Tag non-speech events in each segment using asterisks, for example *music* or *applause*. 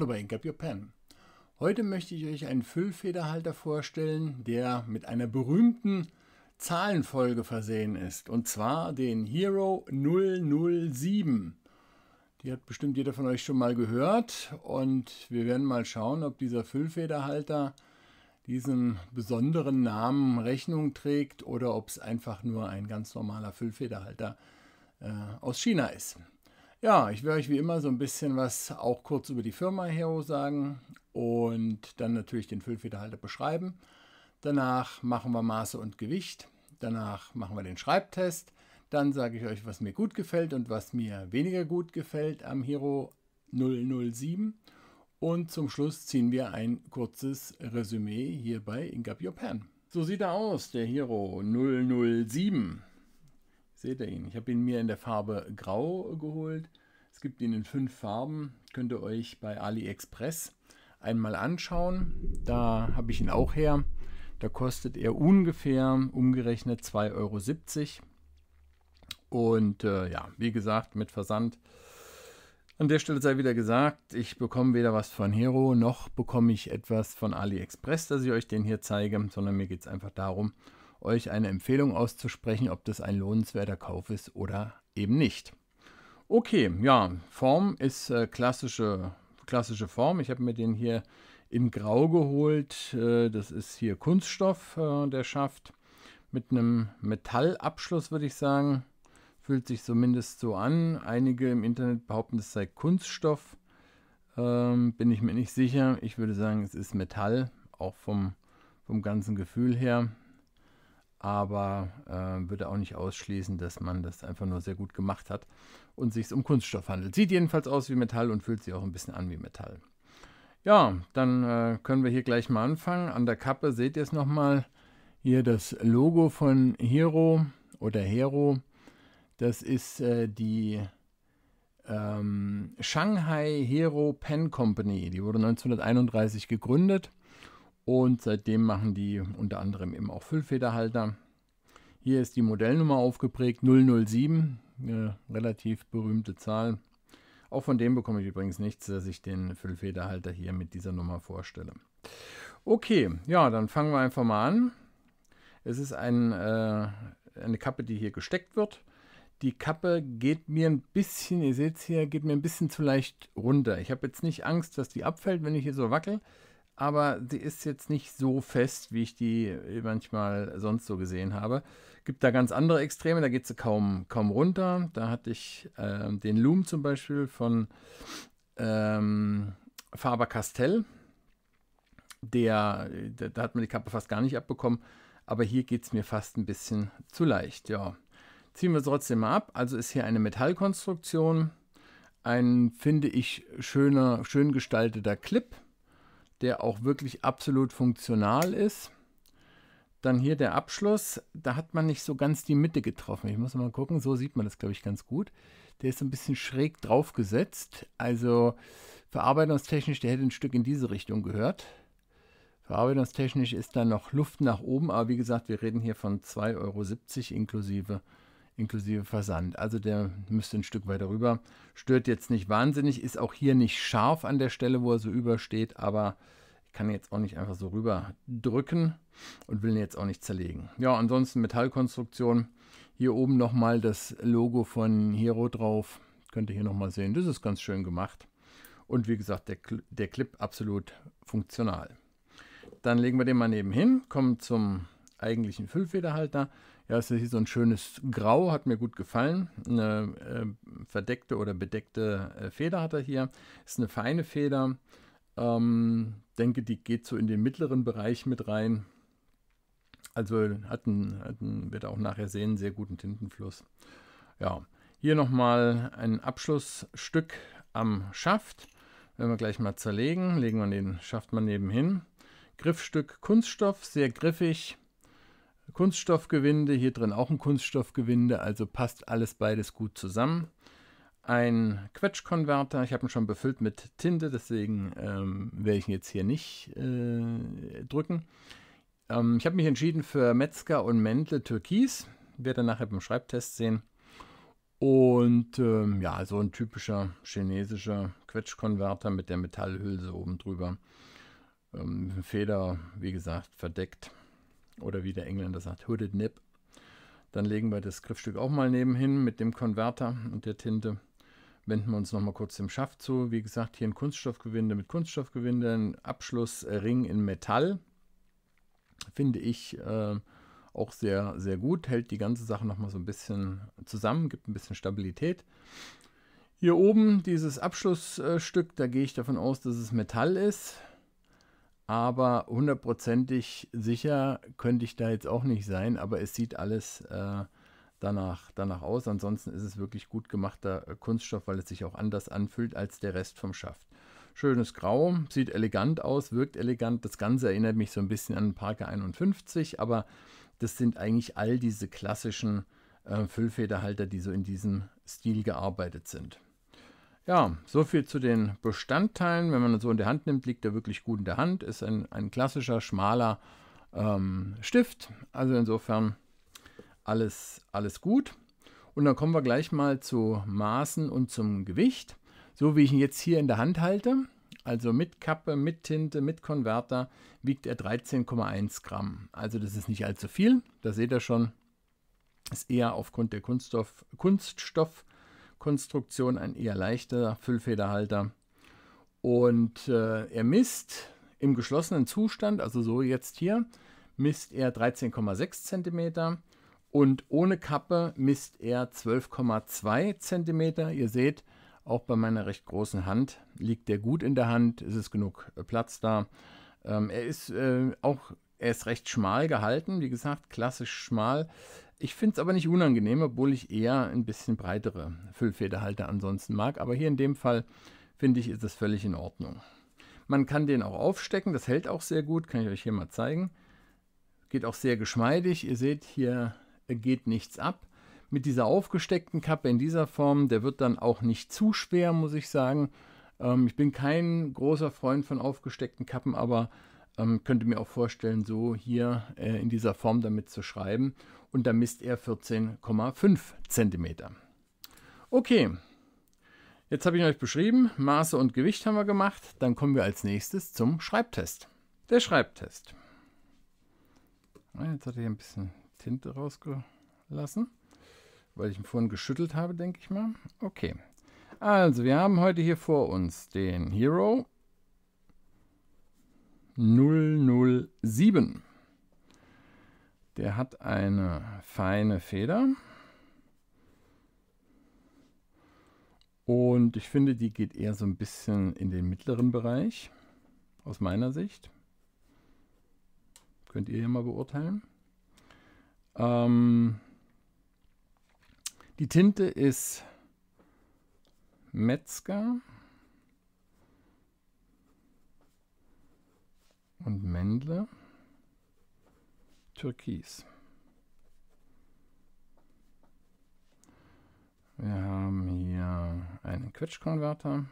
Hallo bei Ink Up Heute möchte ich euch einen Füllfederhalter vorstellen, der mit einer berühmten Zahlenfolge versehen ist, und zwar den Hero 007. Die hat bestimmt jeder von euch schon mal gehört und wir werden mal schauen, ob dieser Füllfederhalter diesem besonderen Namen Rechnung trägt oder ob es einfach nur ein ganz normaler Füllfederhalter äh, aus China ist. Ja, ich werde euch wie immer so ein bisschen was auch kurz über die Firma Hero sagen und dann natürlich den Füllfederhalter beschreiben. Danach machen wir Maße und Gewicht. Danach machen wir den Schreibtest. Dann sage ich euch, was mir gut gefällt und was mir weniger gut gefällt am Hero 007. Und zum Schluss ziehen wir ein kurzes Resümee hier bei Ingab Your So sieht er aus, der Hero 007. Seht ihr ihn? Ich habe ihn mir in der Farbe Grau geholt. Es gibt ihn in fünf Farben. Könnt ihr euch bei AliExpress einmal anschauen. Da habe ich ihn auch her. Da kostet er ungefähr umgerechnet 2,70 Euro. Und äh, ja, wie gesagt, mit Versand. An der Stelle sei wieder gesagt, ich bekomme weder was von Hero noch bekomme ich etwas von AliExpress, dass ich euch den hier zeige, sondern mir geht es einfach darum, euch eine Empfehlung auszusprechen, ob das ein lohnenswerter Kauf ist oder eben nicht. Okay, ja, Form ist äh, klassische, klassische Form. Ich habe mir den hier in Grau geholt. Äh, das ist hier Kunststoff, äh, der Schaft. Mit einem Metallabschluss würde ich sagen. Fühlt sich zumindest so an. Einige im Internet behaupten, es sei Kunststoff. Ähm, bin ich mir nicht sicher. Ich würde sagen, es ist Metall, auch vom, vom ganzen Gefühl her aber äh, würde auch nicht ausschließen, dass man das einfach nur sehr gut gemacht hat und sich um Kunststoff handelt. Sieht jedenfalls aus wie Metall und fühlt sich auch ein bisschen an wie Metall. Ja, dann äh, können wir hier gleich mal anfangen. An der Kappe seht ihr es nochmal. Hier das Logo von Hero oder Hero. Das ist äh, die ähm, Shanghai Hero Pen Company. Die wurde 1931 gegründet und seitdem machen die unter anderem eben auch Füllfederhalter. Hier ist die Modellnummer aufgeprägt 007, eine relativ berühmte Zahl. Auch von dem bekomme ich übrigens nichts, dass ich den Füllfederhalter hier mit dieser Nummer vorstelle. Okay, ja, dann fangen wir einfach mal an. Es ist ein, äh, eine Kappe, die hier gesteckt wird. Die Kappe geht mir ein bisschen, ihr seht es hier, geht mir ein bisschen zu leicht runter. Ich habe jetzt nicht Angst, dass die abfällt, wenn ich hier so wackel aber sie ist jetzt nicht so fest, wie ich die äh, manchmal sonst so gesehen habe. Gibt da ganz andere Extreme, da geht sie kaum, kaum runter. Da hatte ich äh, den Loom zum Beispiel von ähm, Faber Castell. Der, der, da hat man die Kappe fast gar nicht abbekommen, aber hier geht es mir fast ein bisschen zu leicht. Ja, ziehen wir es trotzdem mal ab. Also ist hier eine Metallkonstruktion, ein finde ich schöner, schön gestalteter Clip der auch wirklich absolut funktional ist. Dann hier der Abschluss. Da hat man nicht so ganz die Mitte getroffen. Ich muss mal gucken. So sieht man das, glaube ich, ganz gut. Der ist ein bisschen schräg draufgesetzt. Also verarbeitungstechnisch, der hätte ein Stück in diese Richtung gehört. Verarbeitungstechnisch ist da noch Luft nach oben. Aber wie gesagt, wir reden hier von 2,70 Euro inklusive inklusive Versand. Also der müsste ein Stück weiter rüber. Stört jetzt nicht wahnsinnig, ist auch hier nicht scharf an der Stelle, wo er so übersteht, aber ich kann jetzt auch nicht einfach so rüber drücken und will ihn jetzt auch nicht zerlegen. Ja, ansonsten Metallkonstruktion. Hier oben nochmal das Logo von Hero drauf. Könnt ihr hier nochmal sehen. Das ist ganz schön gemacht. Und wie gesagt, der, der Clip absolut funktional. Dann legen wir den mal nebenhin, kommen zum eigentlichen Füllfederhalter. Ja, es ist so ein schönes Grau, hat mir gut gefallen. Eine äh, verdeckte oder bedeckte äh, Feder hat er hier. Ist eine feine Feder. Ähm, denke, die geht so in den mittleren Bereich mit rein. Also hat einen, hat einen, wird auch nachher sehen, sehr guten Tintenfluss. Ja, hier nochmal ein Abschlussstück am Schaft. Wenn wir gleich mal zerlegen, legen wir den Schaft mal nebenhin. Griffstück Kunststoff, sehr griffig. Kunststoffgewinde, hier drin auch ein Kunststoffgewinde, also passt alles beides gut zusammen. Ein Quetschkonverter, ich habe ihn schon befüllt mit Tinte, deswegen ähm, werde ich ihn jetzt hier nicht äh, drücken. Ähm, ich habe mich entschieden für Metzger und Mäntel Türkis, werde nachher beim Schreibtest sehen. Und ähm, ja, so ein typischer chinesischer Quetschkonverter mit der Metallhülse oben drüber. Ähm, Feder, wie gesagt, verdeckt. Oder wie der Engländer sagt, Hooded Nip. Dann legen wir das Griffstück auch mal nebenhin mit dem Konverter und der Tinte. Wenden wir uns nochmal kurz dem Schaft zu. Wie gesagt, hier ein Kunststoffgewinde mit Kunststoffgewinde, ein Abschlussring äh, in Metall. Finde ich äh, auch sehr, sehr gut. Hält die ganze Sache nochmal so ein bisschen zusammen, gibt ein bisschen Stabilität. Hier oben dieses Abschlussstück, da gehe ich davon aus, dass es Metall ist aber hundertprozentig sicher könnte ich da jetzt auch nicht sein, aber es sieht alles äh, danach, danach aus. Ansonsten ist es wirklich gut gemachter äh, Kunststoff, weil es sich auch anders anfühlt als der Rest vom Schaft. Schönes Grau, sieht elegant aus, wirkt elegant. Das Ganze erinnert mich so ein bisschen an Parker 51, aber das sind eigentlich all diese klassischen äh, Füllfederhalter, die so in diesem Stil gearbeitet sind. Ja, so viel zu den Bestandteilen. Wenn man das so in der Hand nimmt, liegt er wirklich gut in der Hand. Ist ein, ein klassischer, schmaler ähm, Stift. Also insofern alles, alles gut. Und dann kommen wir gleich mal zu Maßen und zum Gewicht. So wie ich ihn jetzt hier in der Hand halte, also mit Kappe, mit Tinte, mit Konverter, wiegt er 13,1 Gramm. Also das ist nicht allzu viel. Da seht ihr schon, ist eher aufgrund der Kunststoff, Kunststoff Konstruktion, ein eher leichter Füllfederhalter. Und äh, er misst im geschlossenen Zustand, also so jetzt hier, misst er 13,6 cm und ohne Kappe misst er 12,2 cm. Ihr seht, auch bei meiner recht großen Hand liegt der gut in der Hand, es ist genug äh, Platz da. Ähm, er ist äh, auch er ist recht schmal gehalten, wie gesagt, klassisch schmal. Ich finde es aber nicht unangenehm, obwohl ich eher ein bisschen breitere Füllfederhalter ansonsten mag. Aber hier in dem Fall finde ich, ist es völlig in Ordnung. Man kann den auch aufstecken, das hält auch sehr gut, kann ich euch hier mal zeigen. Geht auch sehr geschmeidig. Ihr seht, hier geht nichts ab. Mit dieser aufgesteckten Kappe in dieser Form, der wird dann auch nicht zu schwer, muss ich sagen. Ähm, ich bin kein großer Freund von aufgesteckten Kappen, aber ähm, könnte mir auch vorstellen, so hier äh, in dieser Form damit zu schreiben und da misst er 14,5 cm. Okay, jetzt habe ich euch beschrieben, Maße und Gewicht haben wir gemacht, dann kommen wir als nächstes zum Schreibtest. Der Schreibtest. Jetzt hatte ich ein bisschen Tinte rausgelassen, weil ich ihn vorhin geschüttelt habe, denke ich mal. Okay, also wir haben heute hier vor uns den Hero 007. Der hat eine feine Feder. Und ich finde, die geht eher so ein bisschen in den mittleren Bereich, aus meiner Sicht. Könnt ihr ja mal beurteilen. Ähm, die Tinte ist Metzger und Mendler. Türkis. Wir haben hier einen Quetschkonverter.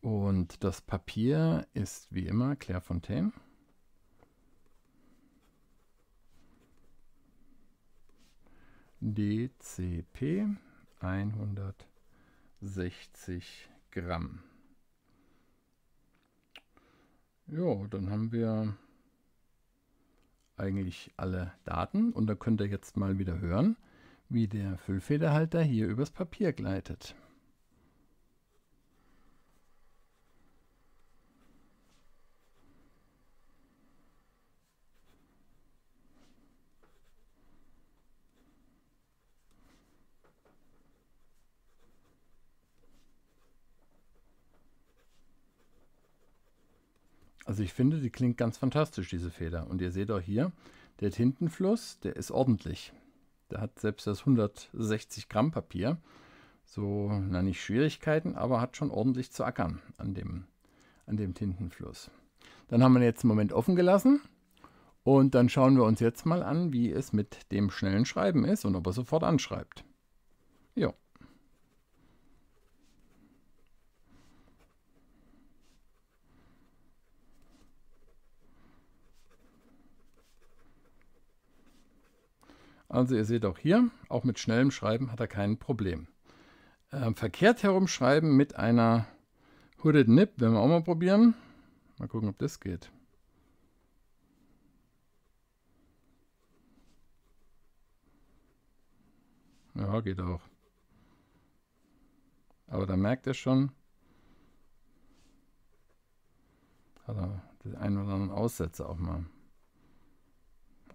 Und das Papier ist wie immer Clairefontaine. DCP 160 Gramm. Ja, dann haben wir eigentlich alle Daten und da könnt ihr jetzt mal wieder hören, wie der Füllfederhalter hier übers Papier gleitet. Also ich finde, die klingt ganz fantastisch, diese Feder. Und ihr seht auch hier, der Tintenfluss, der ist ordentlich. Der hat selbst das 160 Gramm Papier so, na nicht Schwierigkeiten, aber hat schon ordentlich zu ackern an dem, an dem Tintenfluss. Dann haben wir jetzt einen Moment offen gelassen und dann schauen wir uns jetzt mal an, wie es mit dem schnellen Schreiben ist und ob er sofort anschreibt. Jo. Also ihr seht auch hier, auch mit schnellem Schreiben hat er kein Problem. Ähm, verkehrt herumschreiben mit einer Hooded Nip werden wir auch mal probieren. Mal gucken, ob das geht. Ja, geht auch. Aber da merkt er schon, hat er den einen oder anderen Aussetzer auch mal.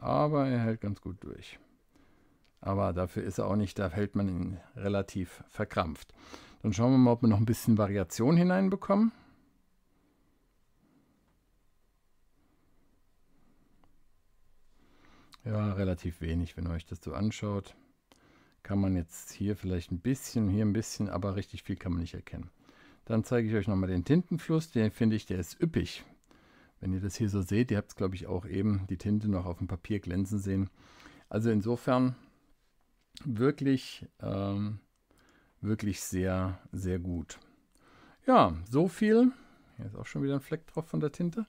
Aber er hält ganz gut durch aber dafür ist er auch nicht, da hält man ihn relativ verkrampft. Dann schauen wir mal, ob wir noch ein bisschen Variation hineinbekommen. Ja, relativ wenig, wenn ihr euch das so anschaut. Kann man jetzt hier vielleicht ein bisschen, hier ein bisschen, aber richtig viel kann man nicht erkennen. Dann zeige ich euch nochmal den Tintenfluss. Den finde ich, der ist üppig. Wenn ihr das hier so seht, ihr habt es, glaube ich, auch eben die Tinte noch auf dem Papier glänzen sehen. Also insofern wirklich, ähm, wirklich sehr, sehr gut. Ja, so viel. Hier ist auch schon wieder ein Fleck drauf von der Tinte.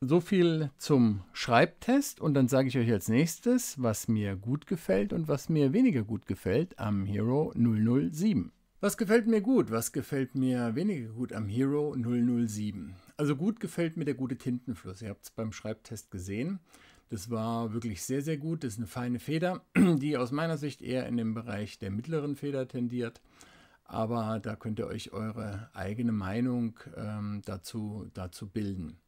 So viel zum Schreibtest und dann sage ich euch als nächstes, was mir gut gefällt und was mir weniger gut gefällt am Hero 007. Was gefällt mir gut, was gefällt mir weniger gut am Hero 007? Also gut gefällt mir der gute Tintenfluss, ihr habt es beim Schreibtest gesehen. Das war wirklich sehr, sehr gut. Das ist eine feine Feder, *clears throat* die aus meiner Sicht eher in den Bereich der mittleren Feder tendiert. Aber da könnt ihr euch eure eigene Meinung ähm, dazu, dazu bilden.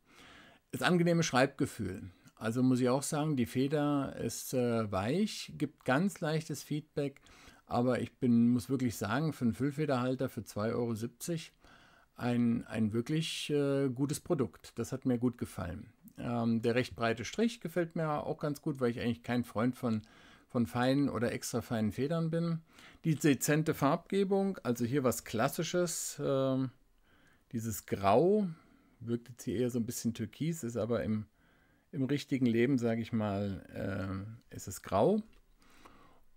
Das angenehme Schreibgefühl. Also muss ich auch sagen, die Feder ist äh, weich, gibt ganz leichtes Feedback, aber ich bin, muss wirklich sagen, für einen Füllfederhalter für 2,70 Euro ein, ein wirklich äh, gutes Produkt. Das hat mir gut gefallen. Ähm, der recht breite Strich gefällt mir auch ganz gut, weil ich eigentlich kein Freund von, von feinen oder extra feinen Federn bin. Die dezente Farbgebung, also hier was Klassisches, ähm, dieses Grau, wirkt jetzt hier eher so ein bisschen türkis, ist aber im, im richtigen Leben, sage ich mal, äh, ist es grau.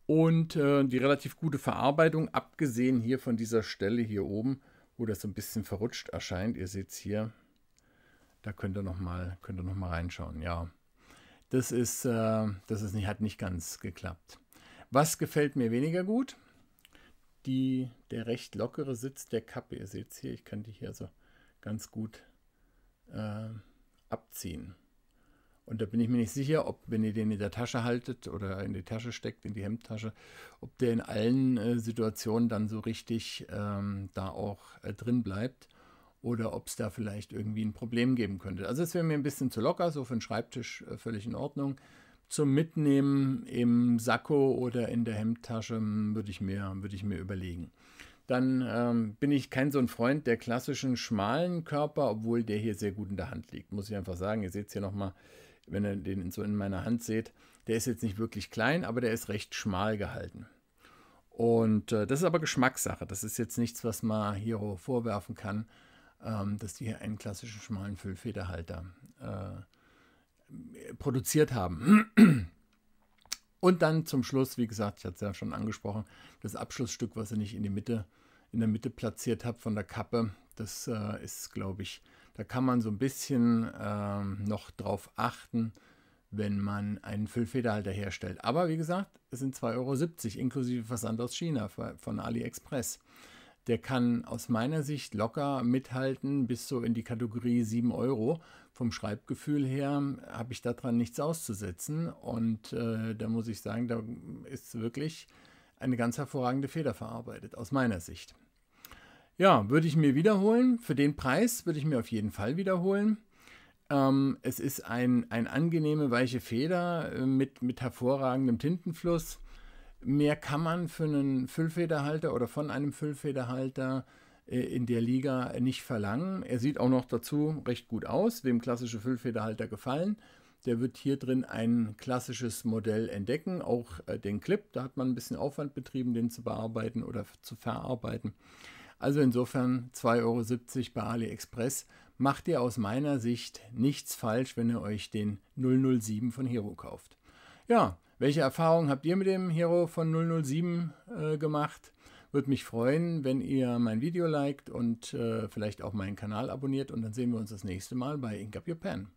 Und äh, die relativ gute Verarbeitung, abgesehen hier von dieser Stelle hier oben, wo das so ein bisschen verrutscht erscheint. Ihr seht es hier, da könnt ihr nochmal noch, reinschauen. Ja, das ist, äh, das ist nicht, hat nicht ganz geklappt. Was gefällt mir weniger gut? Die, der recht lockere Sitz der Kappe. Ihr seht es hier, ich kann die hier so ganz gut äh, abziehen. Und da bin ich mir nicht sicher, ob, wenn ihr den in der Tasche haltet oder in die Tasche steckt, in die Hemdtasche, ob der in allen äh, Situationen dann so richtig ähm, da auch äh, drin bleibt oder ob es da vielleicht irgendwie ein Problem geben könnte. Also es wäre mir ein bisschen zu locker, so für einen Schreibtisch äh, völlig in Ordnung. Zum Mitnehmen im Sakko oder in der Hemdtasche hm, würde ich, mir, würd ich mir überlegen. Dann ähm, bin ich kein so ein Freund der klassischen schmalen Körper, obwohl der hier sehr gut in der Hand liegt, muss ich einfach sagen. Ihr seht es hier nochmal, wenn ihr den so in meiner Hand seht. Der ist jetzt nicht wirklich klein, aber der ist recht schmal gehalten. Und äh, das ist aber Geschmackssache. Das ist jetzt nichts, was man hier vorwerfen kann ähm, dass die hier einen klassischen schmalen Füllfederhalter äh, produziert haben. Und dann zum Schluss, wie gesagt, ich hatte es ja schon angesprochen, das Abschlussstück, was ich nicht in die Mitte, in der Mitte platziert habe von der Kappe, das äh, ist, glaube ich, da kann man so ein bisschen ähm, noch drauf achten, wenn man einen Füllfederhalter herstellt. Aber wie gesagt, es sind 2,70 Euro inklusive Versand aus China von AliExpress der kann aus meiner Sicht locker mithalten bis so in die Kategorie 7 Euro. Vom Schreibgefühl her habe ich daran nichts auszusetzen und äh, da muss ich sagen, da ist wirklich eine ganz hervorragende Feder verarbeitet, aus meiner Sicht. Ja, würde ich mir wiederholen. Für den Preis würde ich mir auf jeden Fall wiederholen. Ähm, es ist ein, ein angenehme weiche Feder äh, mit, mit hervorragendem Tintenfluss mehr kann man für einen Füllfederhalter oder von einem Füllfederhalter äh, in der Liga nicht verlangen. Er sieht auch noch dazu recht gut aus, dem klassische Füllfederhalter gefallen. Der wird hier drin ein klassisches Modell entdecken, auch äh, den Clip, da hat man ein bisschen Aufwand betrieben, den zu bearbeiten oder zu verarbeiten. Also insofern 2,70 Euro bei AliExpress. Macht ihr aus meiner Sicht nichts falsch, wenn ihr euch den 007 von Hero kauft. Ja, welche Erfahrungen habt ihr mit dem Hero von 007 äh, gemacht? Würde mich freuen, wenn ihr mein Video liked und äh, vielleicht auch meinen Kanal abonniert. Und dann sehen wir uns das nächste Mal bei Ink Up Your Pen.